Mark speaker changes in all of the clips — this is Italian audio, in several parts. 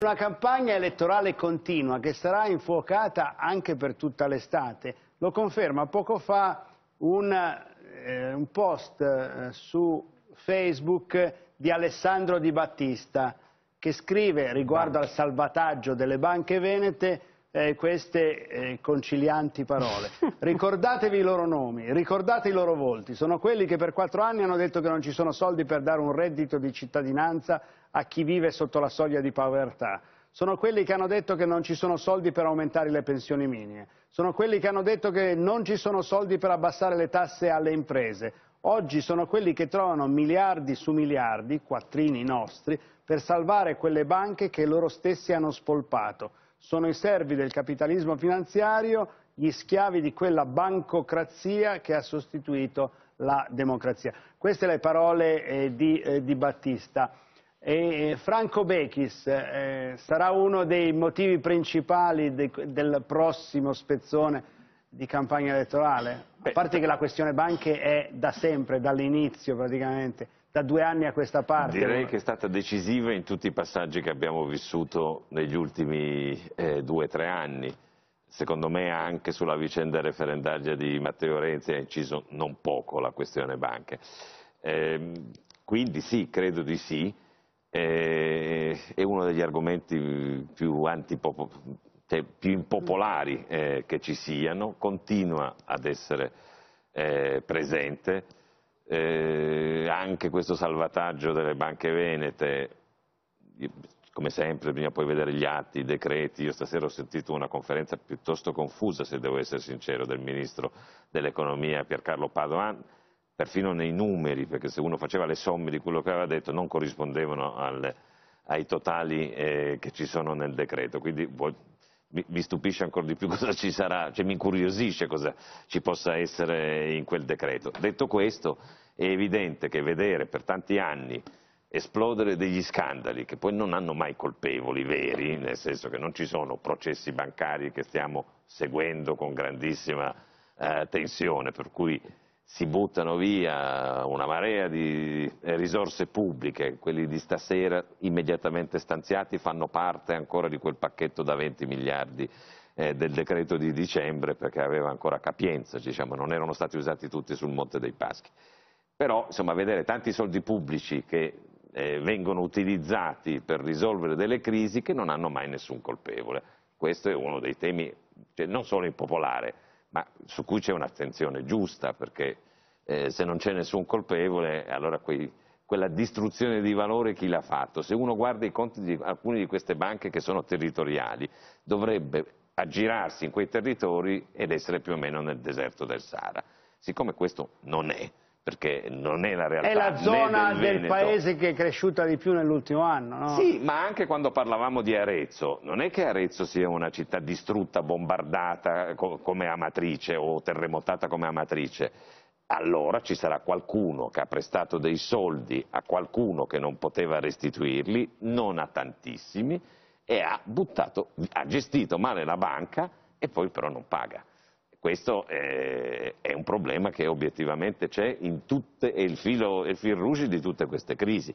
Speaker 1: Una campagna elettorale continua che sarà infuocata anche per tutta l'estate, lo conferma poco fa un, eh, un post eh, su Facebook di Alessandro Di Battista che scrive riguardo al salvataggio delle banche venete eh, queste eh, concilianti parole. Ricordatevi i loro nomi, ricordate i loro volti. Sono quelli che per quattro anni hanno detto che non ci sono soldi per dare un reddito di cittadinanza a chi vive sotto la soglia di povertà. Sono quelli che hanno detto che non ci sono soldi per aumentare le pensioni minime. Sono quelli che hanno detto che non ci sono soldi per abbassare le tasse alle imprese. Oggi sono quelli che trovano miliardi su miliardi, quattrini nostri, per salvare quelle banche che loro stessi hanno spolpato sono i servi del capitalismo finanziario, gli schiavi di quella bancocrazia che ha sostituito la democrazia. Queste le parole eh, di, eh, di, Battista. E, eh, Franco Bechis eh, sarà uno dei motivi principali de, del prossimo spezzone di campagna elettorale? Beh, a parte che la questione banche è da sempre, dall'inizio praticamente, da due anni a questa parte. Direi che
Speaker 2: è stata decisiva in tutti i passaggi che abbiamo vissuto negli ultimi eh, due o tre anni. Secondo me anche sulla vicenda referendaria di Matteo Renzi ha inciso non poco la questione banche. Eh, quindi sì, credo di sì. Eh, è uno degli argomenti più antipopolari cioè, più impopolari mm. eh, che ci siano, continua ad essere eh, presente. Eh, anche questo salvataggio delle banche venete, come sempre bisogna poi vedere gli atti, i decreti, io stasera ho sentito una conferenza piuttosto confusa, se devo essere sincero, del Ministro dell'Economia Piercarlo Padoan, perfino nei numeri, perché se uno faceva le somme di quello che aveva detto non corrispondevano al, ai totali eh, che ci sono nel decreto, quindi mi stupisce ancora di più cosa ci sarà, cioè mi incuriosisce cosa ci possa essere in quel decreto. Detto questo, è evidente che vedere per tanti anni esplodere degli scandali che poi non hanno mai colpevoli veri, nel senso che non ci sono processi bancari che stiamo seguendo con grandissima eh, tensione, per cui si buttano via una marea di risorse pubbliche, quelli di stasera immediatamente stanziati fanno parte ancora di quel pacchetto da 20 miliardi eh, del decreto di dicembre perché aveva ancora capienza, diciamo, non erano stati usati tutti sul Monte dei Paschi. Però insomma, vedere tanti soldi pubblici che eh, vengono utilizzati per risolvere delle crisi che non hanno mai nessun colpevole, questo è uno dei temi cioè, non solo impopolare, ma su cui c'è un'attenzione giusta, perché eh, se non c'è nessun colpevole, allora quei, quella distruzione di valore chi l'ha fatto? Se uno guarda i conti di alcune di queste banche che sono territoriali, dovrebbe aggirarsi in quei territori ed essere più o meno nel deserto del Sahara. Siccome questo non è, perché non è la realtà. È la zona del, del, paese
Speaker 1: che è cresciuta di più nell'ultimo anno, no? Sì,
Speaker 2: ma anche quando parlavamo di Arezzo, non è che Arezzo sia una città distrutta, bombardata co come Amatrice o terremotata come Amatrice. Allora ci sarà qualcuno che ha prestato dei soldi a qualcuno che non poteva restituirli, non a tantissimi, e ha, buttato, ha gestito male la banca e poi però non paga questo è, eh, è, un problema che obiettivamente c'è in tutte, è il filo, il fil rouge di tutte queste crisi.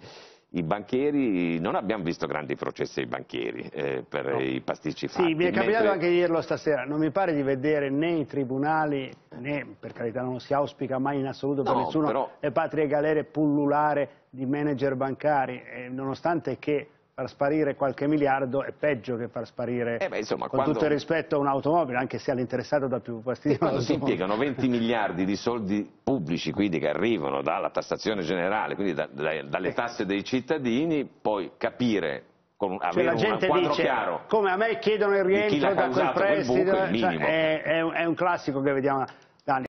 Speaker 2: I banchieri, non abbiamo visto grandi processi ai banchieri eh, per no. i pasticci fatti. Sì, mi è capitato mentre... anche
Speaker 1: di dirlo stasera, non mi pare di vedere né i tribunali, né per carità non si auspica mai in assoluto per nessuno, però... le patrie galere pullulare di manager bancari, eh, nonostante che far sparire qualche miliardo è peggio che far sparire, eh beh, insomma, con quando... tutto il rispetto, a un'automobile, anche se all'interessato dà più fastidio. Quando si impiegano
Speaker 2: 20 miliardi di soldi pubblici, quindi che arrivano dalla tassazione generale, quindi da, da, dalle ecco. tasse dei cittadini, poi capire con cioè, la gente dice, chiaro,
Speaker 1: come a me chiedono il rientro da quel prestito, quel buco, cioè, è, è, è un classico che vediamo